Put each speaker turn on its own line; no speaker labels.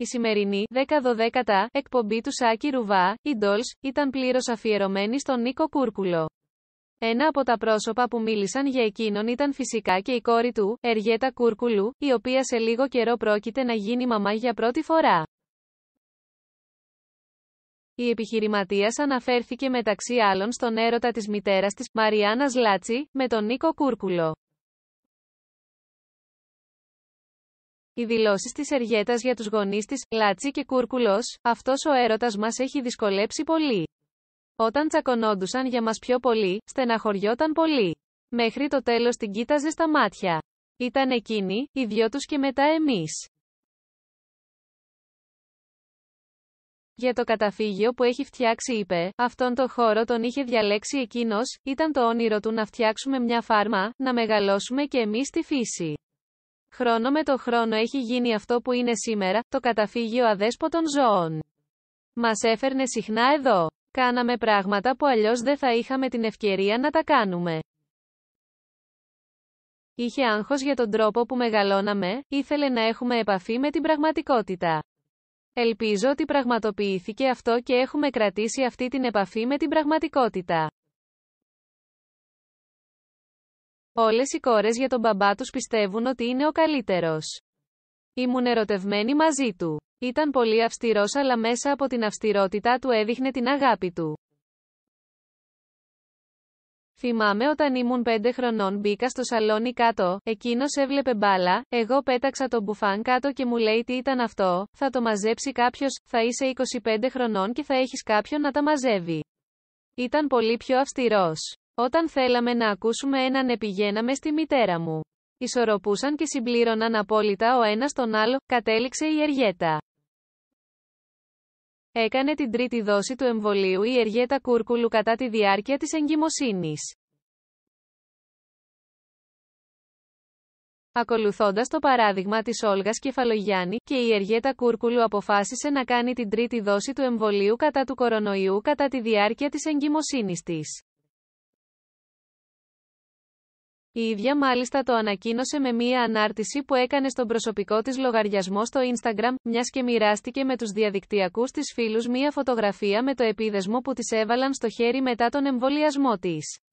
Η σημερινή 10-12 εκπομπή του Σάκη Ρουβά, η Dolls, ήταν πλήρως αφιερωμένη στον Νίκο Κούρκουλο. Ένα από τα πρόσωπα που μίλησαν για εκείνον ήταν φυσικά και η κόρη του, Εργέτα Κούρκουλου, η οποία σε λίγο καιρό πρόκειται να γίνει μαμά για πρώτη φορά. Η επιχειρηματίας αναφέρθηκε μεταξύ άλλων στον έρωτα της μητέρας της, Μαριάννας Λάτσι, με τον Νίκο Κούρκουλο. Οι δηλώσεις της Εργέτας για τους γονείς της, Λάτσι και Κούρκουλος, αυτός ο έρωτας μας έχει δυσκολέψει πολύ. Όταν τσακωνόντουσαν για μας πιο πολύ, στεναχωριόταν πολύ. Μέχρι το τέλος την κοίταζε στα μάτια. Ήταν εκείνη, οι δυο τους και μετά εμείς. Για το καταφύγιο που έχει φτιάξει είπε, αυτόν τον χώρο τον είχε διαλέξει εκείνος, ήταν το όνειρο του να φτιάξουμε μια φάρμα, να μεγαλώσουμε και εμείς τη φύση. Χρόνο με το χρόνο έχει γίνει αυτό που είναι σήμερα, το καταφύγιο αδέσποτων ζώων. Μας έφερνε συχνά εδώ. Κάναμε πράγματα που αλλιώς δεν θα είχαμε την ευκαιρία να τα κάνουμε. Είχε άγχος για τον τρόπο που μεγαλώναμε, ήθελε να έχουμε επαφή με την πραγματικότητα. Ελπίζω ότι πραγματοποιήθηκε αυτό και έχουμε κρατήσει αυτή την επαφή με την πραγματικότητα. Όλες οι κόρες για τον μπαμπά τους πιστεύουν ότι είναι ο καλύτερος. Ήμουν ερωτευμένη μαζί του. Ήταν πολύ αυστηρός αλλά μέσα από την αυστηρότητά του έδειχνε την αγάπη του. Θυμάμαι όταν ήμουν πέντε χρονών μπήκα στο σαλόνι κάτω, εκείνος έβλεπε μπάλα, εγώ πέταξα τον μπουφάν κάτω και μου λέει τι ήταν αυτό, θα το μαζέψει κάποιος, θα είσαι 25 χρονών και θα έχεις κάποιον να τα μαζεύει. Ήταν πολύ πιο αυστηρός. Όταν θέλαμε να ακούσουμε έναν επηγαίναμε στη μητέρα μου. Ισορροπούσαν και συμπλήρωναν απόλυτα ο ένας τον άλλο, κατέληξε η Εργέτα. Έκανε την τρίτη δόση του εμβολίου η Εργέτα Κούρκουλου κατά τη διάρκεια της εγκυμοσύνης. Ακολουθώντας το παράδειγμα της Όλγας Κεφαλογιάννη, και η Εργέτα Κούρκουλου αποφάσισε να κάνει την τρίτη δόση του εμβολίου κατά του κορονοϊού κατά τη διάρκεια της εγκυμοσύνης της. Η ίδια μάλιστα το ανακοίνωσε με μία ανάρτηση που έκανε στον προσωπικό της λογαριασμό στο Instagram, μιας και μοιράστηκε με τους διαδικτυακούς της φίλους μία φωτογραφία με το επίδεσμο που της έβαλαν στο χέρι μετά τον εμβολιασμό της.